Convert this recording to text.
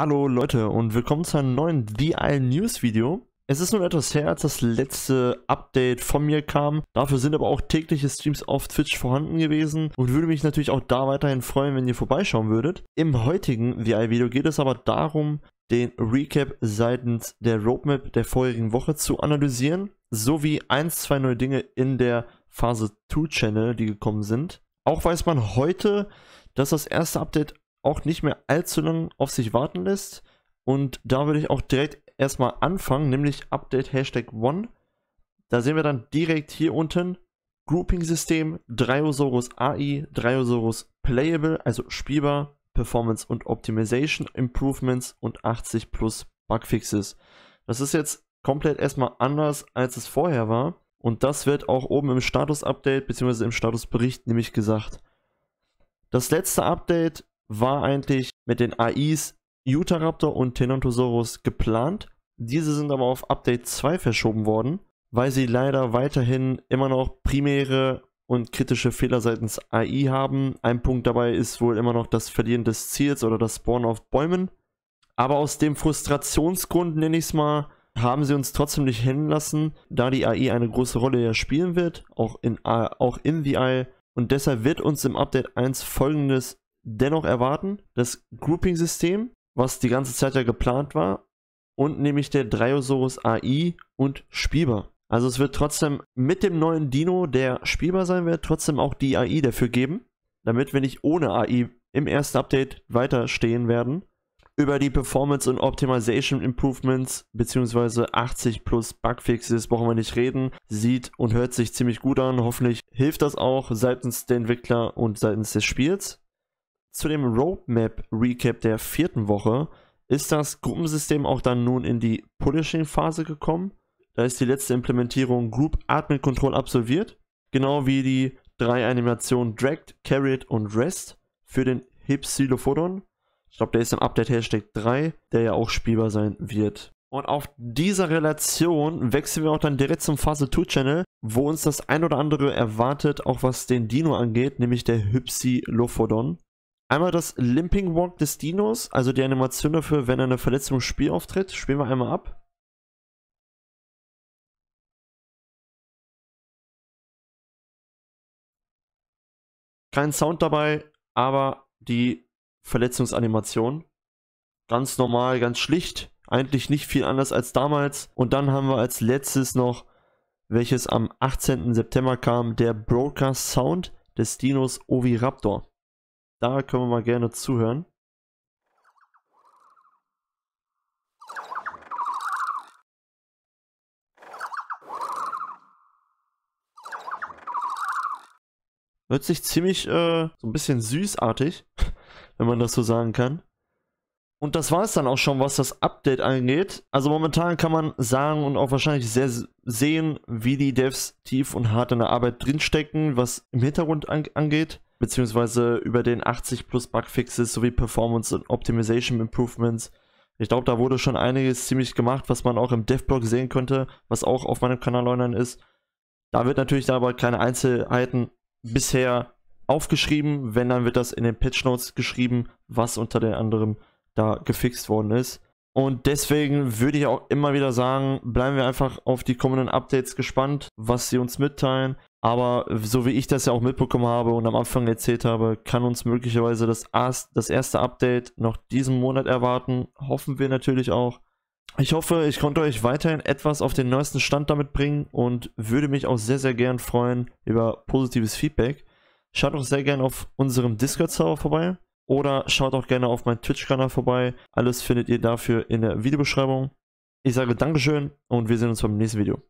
Hallo Leute und willkommen zu einem neuen VI News Video. Es ist nun etwas her, als das letzte Update von mir kam. Dafür sind aber auch tägliche Streams auf Twitch vorhanden gewesen und würde mich natürlich auch da weiterhin freuen, wenn ihr vorbeischauen würdet. Im heutigen VI Video geht es aber darum, den Recap seitens der Roadmap der vorherigen Woche zu analysieren, sowie ein, zwei neue Dinge in der Phase 2 Channel, die gekommen sind. Auch weiß man heute, dass das erste Update auch nicht mehr allzu lang auf sich warten lässt. Und da würde ich auch direkt erstmal anfangen, nämlich Update Hashtag One. Da sehen wir dann direkt hier unten Grouping-System, Dryosaurus AI, Dryosaurus Playable, also spielbar, Performance und Optimization Improvements und 80 plus Bugfixes. Das ist jetzt komplett erstmal anders, als es vorher war. Und das wird auch oben im Status-Update bzw. im Statusbericht nämlich gesagt. Das letzte Update war eigentlich mit den AIs Utahraptor und Tenontosaurus geplant. Diese sind aber auf Update 2 verschoben worden, weil sie leider weiterhin immer noch primäre und kritische Fehler seitens AI haben. Ein Punkt dabei ist wohl immer noch das Verlieren des Ziels oder das Spawn auf Bäumen. Aber aus dem Frustrationsgrund, nenne ich es mal, haben sie uns trotzdem nicht hängen lassen, da die AI eine große Rolle ja spielen wird, auch in, auch in the Eye. Und deshalb wird uns im Update 1 folgendes dennoch erwarten, das Grouping-System, was die ganze Zeit ja geplant war, und nämlich der Dryosaurus AI und spielbar. Also es wird trotzdem mit dem neuen Dino, der spielbar sein wird, trotzdem auch die AI dafür geben, damit wir nicht ohne AI im ersten Update weiter stehen werden. Über die Performance und Optimization Improvements bzw. 80 plus Bugfixes brauchen wir nicht reden. Sieht und hört sich ziemlich gut an. Hoffentlich hilft das auch seitens der Entwickler und seitens des Spiels zu dem Roadmap-Recap der vierten Woche ist das Gruppensystem auch dann nun in die Polishing-Phase gekommen. Da ist die letzte Implementierung Group Admin Control absolviert, genau wie die drei Animationen Dragged, Carried und Rest für den Hypsilophodon. Ich glaube, der ist im Update Hashtag 3, der ja auch spielbar sein wird. Und auf dieser Relation wechseln wir auch dann direkt zum Phase 2 Channel, wo uns das ein oder andere erwartet, auch was den Dino angeht, nämlich der Hypsilophodon. Einmal das Limping Walk des Dinos, also die Animation dafür, wenn eine Verletzung im Spiel auftritt. Spielen wir einmal ab. Kein Sound dabei, aber die Verletzungsanimation. Ganz normal, ganz schlicht. Eigentlich nicht viel anders als damals. Und dann haben wir als letztes noch, welches am 18. September kam, der Broadcast Sound des Dinos Oviraptor. Da können wir mal gerne zuhören. Hört sich ziemlich äh, so ein bisschen süßartig, wenn man das so sagen kann. Und das war es dann auch schon, was das Update angeht. Also momentan kann man sagen und auch wahrscheinlich sehr sehen, wie die Devs tief und hart in der Arbeit drinstecken, was im Hintergrund an angeht beziehungsweise über den 80 plus Bugfixes sowie Performance und Optimization Improvements. Ich glaube, da wurde schon einiges ziemlich gemacht, was man auch im Devblog sehen könnte, was auch auf meinem Kanal online ist. Da wird natürlich dann aber keine Einzelheiten bisher aufgeschrieben, wenn dann wird das in den Patch Notes geschrieben, was unter den anderem da gefixt worden ist. Und deswegen würde ich auch immer wieder sagen, bleiben wir einfach auf die kommenden Updates gespannt, was sie uns mitteilen. Aber so wie ich das ja auch mitbekommen habe und am Anfang erzählt habe, kann uns möglicherweise das, das erste Update noch diesen Monat erwarten. Hoffen wir natürlich auch. Ich hoffe, ich konnte euch weiterhin etwas auf den neuesten Stand damit bringen und würde mich auch sehr, sehr gern freuen über positives Feedback. Schaut auch sehr gerne auf unserem Discord-Server vorbei oder schaut auch gerne auf meinen Twitch-Kanal vorbei. Alles findet ihr dafür in der Videobeschreibung. Ich sage Dankeschön und wir sehen uns beim nächsten Video.